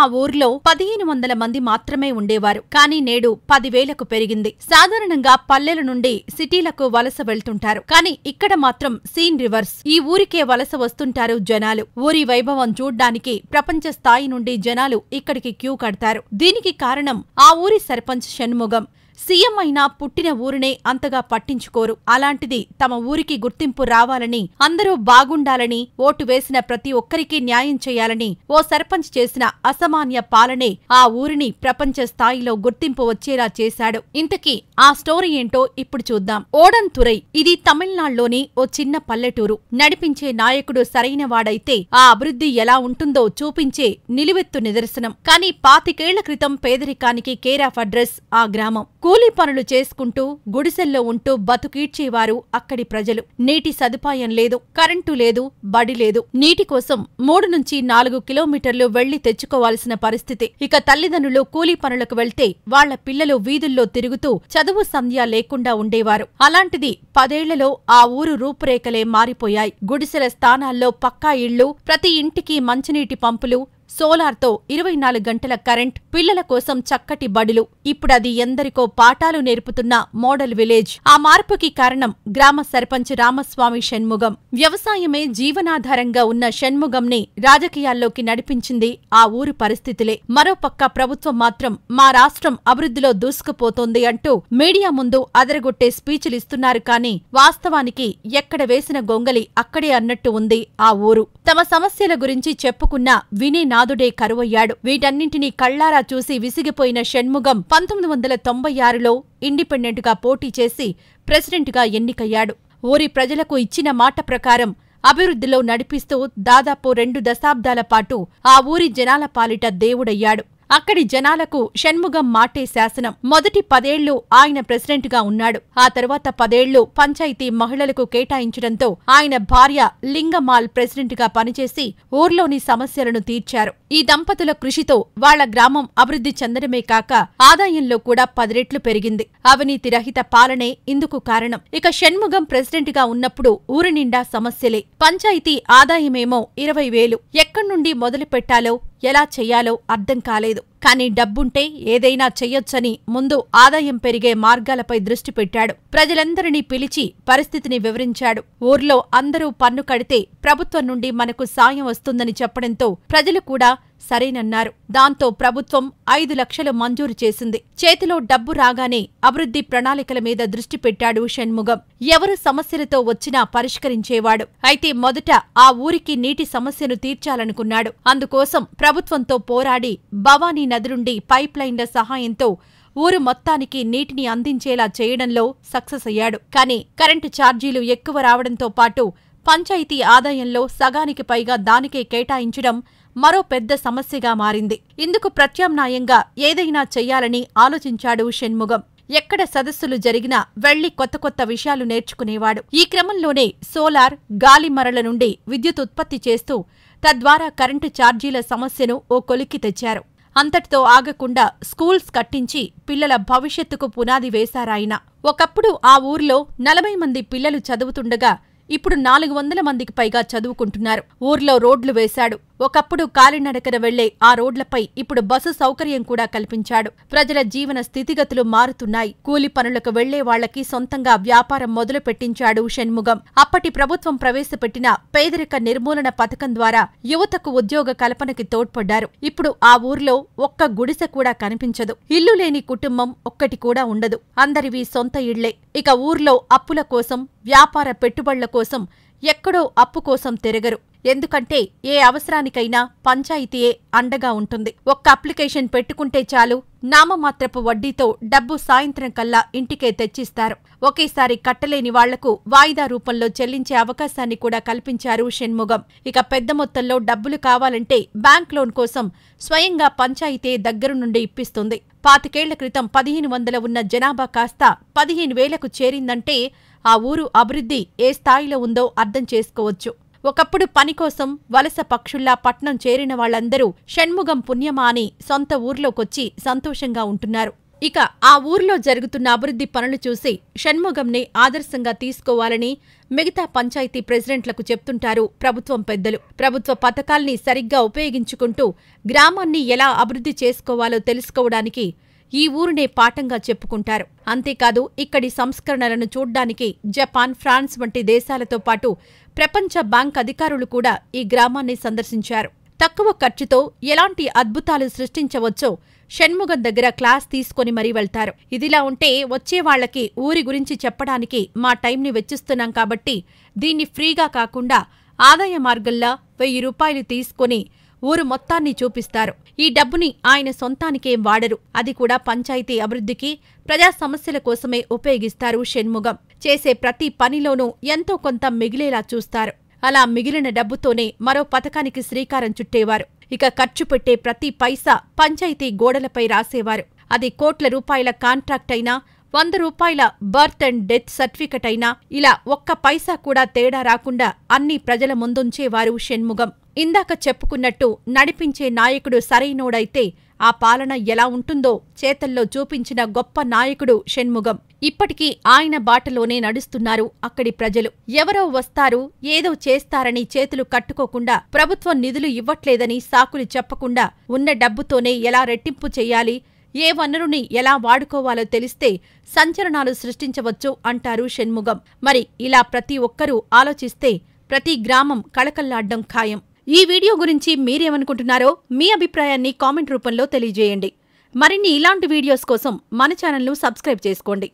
ఆ ఊర్లో పదిహేను వందల మంది మాత్రమే ఉండేవారు కానీ నేడు పదివేలకు పెరిగింది సాధారణంగా పల్లెల నుండి సిటీలకు వలస వెళ్తుంటారు కానీ ఇక్కడ మాత్రం సీన్ రివర్స్ ఈ ఊరికే వలస వస్తుంటారు జనాలు ఊరి వైభవం చూడ్డానికి ప్రపంచ స్థాయి నుండి జనాలు ఇక్కడికి క్యూ కడతారు దీనికి కారణం ఆ ఊరి సర్పంచ్ షణ్ముగం సీఎం అయినా పుట్టిన ఊరినే అంతగా పట్టించుకోరు అలాంటిది తమ ఊరికి గుర్తింపు రావాలని అందరూ బాగుండాలని ఓటు వేసిన ప్రతి ఒక్కరికి న్యాయం చేయాలని ఓ సర్పంచ్ చేసిన అసామాన్య పాలనే ఆ ఊరిని ప్రపంచ స్థాయిలో గుర్తింపు వచ్చేలా చేశాడు ఇంతకీ ఆ స్టోరీ ఏంటో ఇప్పుడు చూద్దాం ఓడంతురై ఇది తమిళనాడులోని ఓ చిన్న పల్లెటూరు నడిపించే నాయకుడు సరైనవాడైతే ఆ అభివృద్ధి ఎలా ఉంటుందో చూపించే నిలువెత్తు నిదర్శనం కానీ పాతికేళ్ల క్రితం పేదరికానికి కేర్ ఆఫ్ అడ్రస్ ఆ గ్రామం కూలీ పనులు చేసుకుంటూ గుడిసెల్లో ఉంటూ బతుకీడ్చేవారు అక్కడి ప్రజలు నీటి సదుపాయం లేదు కరెంటు లేదు బడి లేదు నీటి కోసం మూడు నుంచి నాలుగు కిలోమీటర్లు వెళ్లి తెచ్చుకోవాల్సిన పరిస్థితి ఇక తల్లిదండ్రులు కూలీ పనులకు వెళ్తే వాళ్ల పిల్లలు వీధుల్లో తిరుగుతూ చదువు సంధ్య లేకుండా ఉండేవారు అలాంటిది పదేళ్లలో ఆ ఊరు రూపురేఖలే మారిపోయాయి గుడిసెల స్థానాల్లో పక్కా ఇళ్లు ప్రతి ఇంటికి మంచినీటి పంపులు సోలార్తో ఇరవై నాలుగు గంటల కరెంట్ పిల్లల కోసం చక్కటి బడులు ఇప్పుడది ఎందరికో పాఠాలు నేర్పుతున్న మోడల్ విలేజ్ ఆ మార్పుకి కారణం గ్రామ సర్పంచ్ రామస్వామి షణ్ముగం వ్యవసాయమే జీవనాధారంగా ఉన్న షణ్ముగంని రాజకీయాల్లోకి నడిపించింది ఆ ఊరు పరిస్థితులే మరోపక్క ప్రభుత్వం మాత్రం మా రాష్ట్రం అభివృద్ధిలో దూసుకుపోతోంది అంటూ మీడియా ముందు అదరగొట్టే స్పీచ్లిస్తున్నారు కానీ వాస్తవానికి ఎక్కడ వేసిన గొంగలి అక్కడే అన్నట్టు ఉంది ఆ ఊరు తమ సమస్యల గురించి చెప్పుకున్న వినే నాదుడే కరువయ్యాడు వీటన్నింటినీ కళ్లారా చూసి విసిగిపోయిన షణ్ముగం పంతొమ్మిది వందల తొంభై ఆరులో ఇండిపెండెంట్ గా పోటీ చేసి ప్రెసిడెంట్గా ఎన్నికయ్యాడు ఊరి ప్రజలకు ఇచ్చిన మాట ప్రకారం అభివృద్ధిలో నడిపిస్తూ దాదాపు రెండు దశాబ్దాల పాటు ఆ ఊరి జనాల పాలిట దేవుడయ్యాడు అక్కడి జనాలకు షణ్ముగం మాటే శాసనం మొదటి పదేళ్లు ఆయన ప్రెసిడెంట్గా ఉన్నాడు ఆ తర్వాత పదేళ్లు పంచాయతీ మహిళలకు కేటాయించడంతో ఆయన భార్య లింగమాల్ ప్రెసిడెంట్గా పనిచేసి ఊర్లోని సమస్యలను తీర్చారు ఈ దంపతుల కృషితో వాళ్ల గ్రామం అభివృద్ధి చెందడమే కాక ఆదాయంలో కూడా పదిరెట్లు పెరిగింది అవినీతి రహిత పాలనే ఇందుకు కారణం ఇక షణ్ముగం ప్రెసిడెంట్గా ఉన్నప్పుడు ఊరి నిండా సమస్యలే పంచాయతీ ఆదాయమేమో ఇరవై వేలు ఎక్కడ్నుండి మొదలు పెట్టాలో ఎలా చెయ్యాలో అర్థం కాలేదు కానీ డబ్బుంటే ఏదైనా చెయ్యొచ్చని ముందు ఆదాయం పెరిగే మార్గాలపై దృష్టి పెట్టాడు ప్రజలందరినీ పిలిచి పరిస్థితిని వివరించాడు ఊర్లో అందరూ పన్ను కడితే ప్రభుత్వం నుండి మనకు సాయం వస్తుందని చెప్పడంతో ప్రజలు కూడా సరేనన్నారు దాంతో ప్రభుత్వం ఐదు లక్షలు మంజూరు చేసింది చేతిలో డబ్బు రాగానే అభివృద్ధి ప్రణాళికల మీద దృష్టి పెట్టాడు షణ్ముగం ఎవరు సమస్యలతో వచ్చినా పరిష్కరించేవాడు అయితే మొదట ఆ ఊరికి నీటి సమస్యను తీర్చాలనుకున్నాడు అందుకోసం ప్రభుత్వంతో పోరాడి భవానీ నది నుండి పైప్ లైన్ల సహాయంతో ఊరు మొత్తానికి నీటిని అందించేలా చేయడంలో సక్సెస్ అయ్యాడు కానీ కరెంటు ఛార్జీలు ఎక్కువ రావడంతో పాటు పంచాయతీ ఆదాయంలో సగానికి పైగా దానికే కేటాయించడం మరో పెద్ద సమస్యగా మారింది ఇందుకు ప్రత్యామ్నాయంగా ఏదైనా చెయ్యాలని ఆలోచించాడు షణ్ముగం ఎక్కడ సదస్సులు జరిగినా వెళ్లి కొత్త కొత్త విషయాలు నేర్చుకునేవాడు ఈ క్రమంలోనే సోలార్ గాలి మరల నుండి విద్యుత్ ఉత్పత్తి చేస్తూ తద్వారా కరెంటు ఛార్జీల సమస్యను ఓ కొలిక్కి తెచ్చారు అంతటితో ఆగకుండా స్కూల్స్ కట్టించి పిల్లల భవిష్యత్తుకు పునాది వేశారాయన ఒకప్పుడు ఆ ఊర్లో నలభై మంది పిల్లలు చదువుతుండగా ఇప్పుడు నాలుగు వందల మందికి పైగా చదువుకుంటున్నారు ఊర్లో రోడ్లు వేశాడు ఒకప్పుడు కాలినడకన వెళ్లే ఆ రోడ్లపై ఇప్పుడు బస్సు సౌకర్యం కూడా కల్పించాడు ప్రజల జీవన స్థితిగతులు మారుతున్నాయి కూలి పనులకు వెళ్లే వాళ్లకి సొంతంగా వ్యాపారం మొదలు పెట్టించాడు షణ్ముగం అప్పటి ప్రభుత్వం ప్రవేశపెట్టిన పేదరిక నిర్మూలన పథకం ద్వారా యువతకు ఉద్యోగ కల్పనకి తోడ్పడ్డారు ఇప్పుడు ఆ ఊర్లో ఒక్క గుడిసె కూడా కనిపించదు ఇల్లు లేని కుటుంబం ఒక్కటి కూడా ఉండదు అందరివి సొంత ఇళ్లే ఇక ఊర్లో అప్పుల కోసం వ్యాపార పెట్టుబడుల కోసం ఎక్కడో అప్పు కోసం తిరగరు ఎందుకంటే ఏ అవసరానికైనా పంచాయతీయే అండగా ఉంటుంది ఒక్క అప్లికేషన్ పెట్టుకుంటే చాలు నామమాత్రపు వడ్డీతో డబ్బు సాయంత్రం కల్లా ఇంటికే తెచ్చిస్తారు ఒకేసారి కట్టలేని వాళ్లకు వాయిదా రూపంలో చెల్లించే అవకాశాన్ని కూడా కల్పించారు షణ్ముగం ఇక పెద్ద మొత్తంలో డబ్బులు కావాలంటే బ్యాంక్ లోన్ కోసం స్వయంగా పంచాయతీ దగ్గర నుండి ఇప్పిస్తుంది పాతికేళ్ల క్రితం పదిహేను వందల ఉన్న జనాభా కాస్త పదిహేను వేలకు చేరిందంటే ఆ ఊరు అభివృద్ధి ఏ స్థాయిలో ఉందో అర్థం చేసుకోవచ్చు ఒకప్పుడు పని కోసం వలస పక్షుల్లా పట్నం చేరిన వాళ్లందరూ షణ్ముగం పుణ్యమా అని సొంత ఊర్లోకొచ్చి సంతోషంగా ఉంటున్నారు ఇక ఆ ఊర్లో జరుగుతున్న అభివృద్ధి పనులు చూసి షణ్ముగంని ఆదర్శంగా తీసుకోవాలని మిగతా పంచాయతీ ప్రెసిడెంట్లకు చెప్తుంటారు ప్రభుత్వం పెద్దలు ప్రభుత్వ పథకాల్ని సరిగ్గా ఉపయోగించుకుంటూ గ్రామాన్ని ఎలా అభివృద్ధి చేసుకోవాలో తెలుసుకోవడానికి ఈ ఊరునే పాఠంగా చెప్పుకుంటారు అంతేకాదు ఇక్కడి సంస్కరణలను చూడ్డానికి జపాన్ ఫ్రాన్స్ వంటి దేశాలతో పాటు ప్రపంచ బ్యాంక్ అధికారులు కూడా ఈ గ్రామాన్ని సందర్శించారు తక్కువ ఖర్చుతో ఎలాంటి అద్భుతాలు సృష్టించవచ్చో షణ్ముగం దగ్గర క్లాస్ తీసుకుని మరీ వెళ్తారు ఇదిలా ఉంటే వచ్చే వాళ్ళకి ఊరి గురించి చెప్పడానికి మా టైంని వెచ్చిస్తున్నాం కాబట్టి దీన్ని ఫ్రీగా కాకుండా ఆదాయ మార్గంలా వెయ్యి రూపాయలు తీసుకుని ఊరు మొత్తాన్ని చూపిస్తారు ఈ డబ్బుని ఆయన సొంతానికే వాడరు అది కూడా పంచాయతీ అభివృద్ధికి ప్రజా సమస్యల కోసమే ఉపయోగిస్తారు షణ్ముగం చేసే ప్రతి పనిలోనూ ఎంతో కొంత మిగిలేలా చూస్తారు అలా మిగిలిన డబ్బుతోనే మరో పథకానికి శ్రీకారం చుట్టేవారు ఇక ఖర్చు పెట్టే ప్రతి పైసా పంచాయతీ గోడలపై రాసేవారు అది కోట్ల రూపాయల కాంట్రాక్ట్ అయినా వంద రూపాయల బర్త్ అండ్ డెత్ సర్టిఫికెట్ అయినా ఇలా ఒక్క పైసా కూడా తేడా రాకుండా అన్ని ప్రజల ముందుంచేవారు షణ్ముగం ఇందాక చెప్పుకున్నట్టు నడిపించే నాయకుడు సరైనోడైతే ఆ పాలన ఎలా ఉంటుందో చేతల్లో చూపించిన గొప్ప నాయకుడు షణ్ముగం ఇప్పటికీ ఆయన బాటలోనే నడుస్తున్నారు అక్కడి ప్రజలు ఎవరో వస్తారు ఏదో చేస్తారని చేతులు కట్టుకోకుండా ప్రభుత్వం నిధులు ఇవ్వట్లేదని సాకులు చెప్పకుండా ఉన్న డబ్బుతోనే ఎలా రెట్టింపు చెయ్యాలి ఏ వనరుని ఎలా వాడుకోవాలో తెలిస్తే సంచలనాలు సృష్టించవచ్చు అంటారు షణ్ముగం మరి ఇలా ప్రతి ఒక్కరూ ఆలోచిస్తే ప్రతి గ్రామం కళకల్లాడ్డం ఖాయం ఈ వీడియో గురించి మీరేమనుకుంటున్నారో మీ అభిప్రాయాన్ని కామెంట్ రూపంలో తెలియజేయండి మరిన్ని ఇలాంటి వీడియోస్ కోసం మన ఛానల్ను సబ్స్క్రైబ్ చేసుకోండి